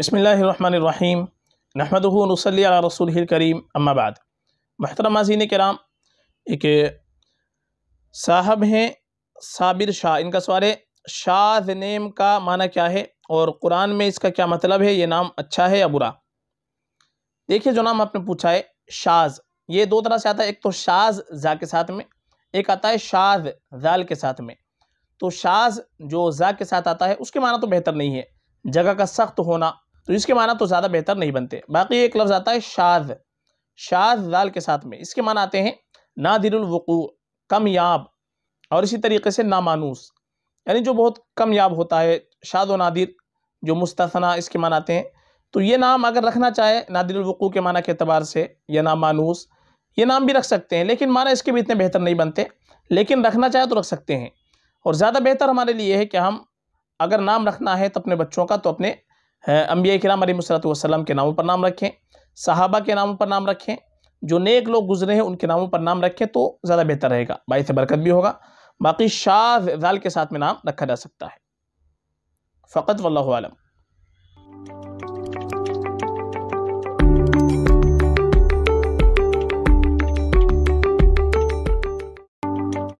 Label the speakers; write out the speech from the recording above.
Speaker 1: بسم اللہ الرحمن الرحیم نحمد نصلی علی رسول الكریم اما بعد محترم مازین کرام ایک صاحب ہیں صابر شاہ ان کا سوال ہے شاہ نیم کا معنی کیا ہے اور قرآن میں اس کا کیا مطلب ہے یہ نام اچھا ہے یا برا دیکھیے جو نام آپ نے پوچھا ہے شاز یہ دو طرح سے آتا ہے ایک تو شاز زا کے ساتھ میں ایک آتا ہے شاز زال کے ساتھ میں تو شاز جو زا کے ساتھ آتا ہے اس کے معنی تو بہتر نہیں ہے جگہ کا سخت ہونا تو اس کے معنی تو زیادہ بہتر نہیں بنتے باقی ایک لفظ آتا ہے شاد شاد دال کے ساتھ میں اس کے معنی آتے ہیں نادر الوقوع کمیاب اور اسی طریقے سے نامانوس یعنی جو بہت کمیاب ہوتا ہے شاد و نادر جو مستثنا اس کے معنی آتے ہیں تو یہ نام اگر رکھنا چاہے نادر الوقوع کے معنی کے اعتبار سے یا نامانوس یہ نام بھی رکھ سکتے ہیں لیکن معنی اس کے بھی اتنے بہتر نہیں بنتے لیکن رکھنا چاہے تو رکھ سکتے ہیں اور زیادہ بہتر ہمارے لیے ہے کہ ہم اگر نام رکھنا ہے تو اپنے بچوں کا تو اپنے انبیاء کرام علیہ السلام کے ناموں پر نام رکھیں صحابہ کے ناموں پر نام رکھیں جو نیک لوگ گزرے ہیں ان کے ناموں پر نام رکھیں تو زیادہ بہتر رہے گا باعث برکت بھی ہوگا باقی شاہ ذال کے ساتھ میں نام رکھا جا سکتا ہے فقط واللہ علم عالم